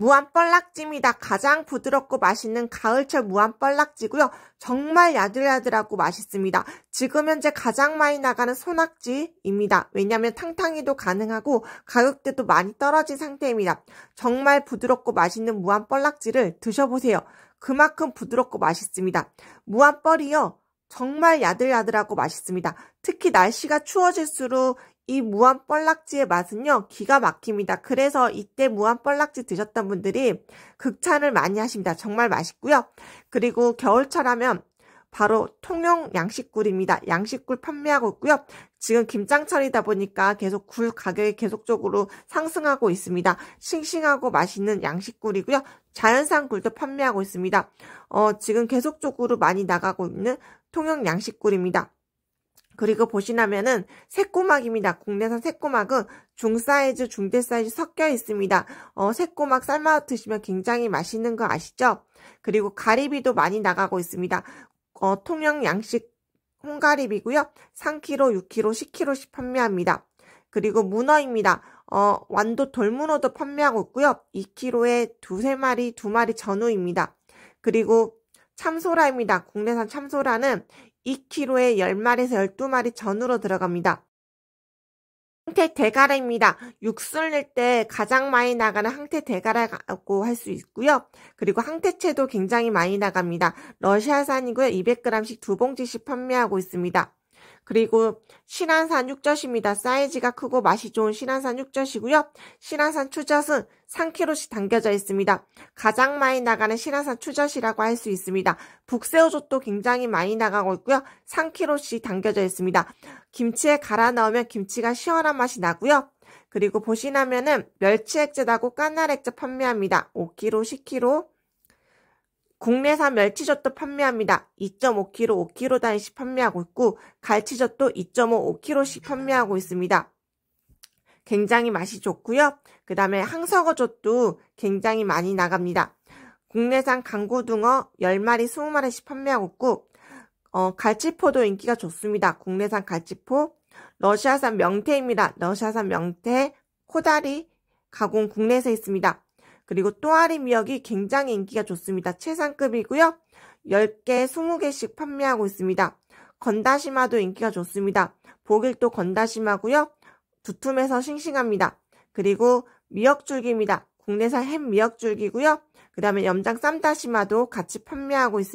무한뻘락찜이다. 가장 부드럽고 맛있는 가을철 무한뻘락지고요. 정말 야들야들하고 맛있습니다. 지금 현재 가장 많이 나가는 소낙지입니다. 왜냐하면 탕탕이도 가능하고 가격대도 많이 떨어진 상태입니다. 정말 부드럽고 맛있는 무한뻘락지를 드셔보세요. 그만큼 부드럽고 맛있습니다. 무한뻘이요. 정말 야들야들하고 맛있습니다. 특히 날씨가 추워질수록 이 무한 뻘락지의 맛은요, 기가 막힙니다. 그래서 이때 무한 뻘락지 드셨던 분들이 극찬을 많이 하십니다. 정말 맛있고요. 그리고 겨울철 하면 바로 통영 양식굴입니다. 양식굴 판매하고 있고요. 지금 김장철이다 보니까 계속 굴 가격이 계속적으로 상승하고 있습니다. 싱싱하고 맛있는 양식굴이고요. 자연산 굴도 판매하고 있습니다. 어, 지금 계속적으로 많이 나가고 있는 통영 양식굴입니다. 그리고 보시라면은 새꼬막입니다. 국내산 새꼬막은 중사이즈, 중대사이즈 섞여 있습니다. 어, 새꼬막 삶아 드시면 굉장히 맛있는 거 아시죠? 그리고 가리비도 많이 나가고 있습니다. 어, 통영 양식 홍가리비고요. 3kg, 6kg, 10kg씩 판매합니다. 그리고 문어입니다. 어, 완도 돌문어도 판매하고 있고요. 2kg에 두세 마리, 두 마리 전후입니다. 그리고 참소라입니다. 국내산 참소라는 2kg에 10마리에서 12마리 전후로 들어갑니다. 항태 대가라입니다. 육수를 낼때 가장 많이 나가는 항태 대가라고 할 수 있고요. 그리고 항태채도 굉장히 많이 나갑니다. 러시아산이고요. 200g씩 두 봉지씩 판매하고 있습니다. 그리고 신안산 육젓입니다. 사이즈가 크고 맛이 좋은 신안산 육젓이고요. 신안산 추젓은 3kg씩 담겨져 있습니다. 가장 많이 나가는 신안산 추젓이라고 할 수 있습니다. 북새우젓도 굉장히 많이 나가고 있고요. 3kg씩 담겨져 있습니다. 김치에 갈아 넣으면 김치가 시원한 맛이 나고요. 그리고 보시나면은 멸치액젓하고 까나액젓 판매합니다. 5kg, 10kg 국내산 멸치젓도 판매합니다. 2.5kg, 5kg 단위씩 판매하고 있고 갈치젓도 2.5, k g 씩 판매하고 있습니다. 굉장히 맛이 좋고요. 그 다음에 항석어젓도 굉장히 많이 나갑니다. 국내산 강고등어 10마리, 20마리씩 판매하고 있고 어, 갈치포도 인기가 좋습니다. 국내산 갈치포, 러시아산 명태입니다. 러시아산 명태, 코다리 가공 국내에서 있습니다. 그리고 또아리 미역이 굉장히 인기가 좋습니다. 최상급이고요. 10개, 20개씩 판매하고 있습니다. 건다시마도 인기가 좋습니다. 보길도 건다시마고요. 두툼해서 싱싱합니다. 그리고 미역줄기입니다. 국내산 햄 미역줄기고요. 그 다음에 염장 쌈다시마도 같이 판매하고 있습니다.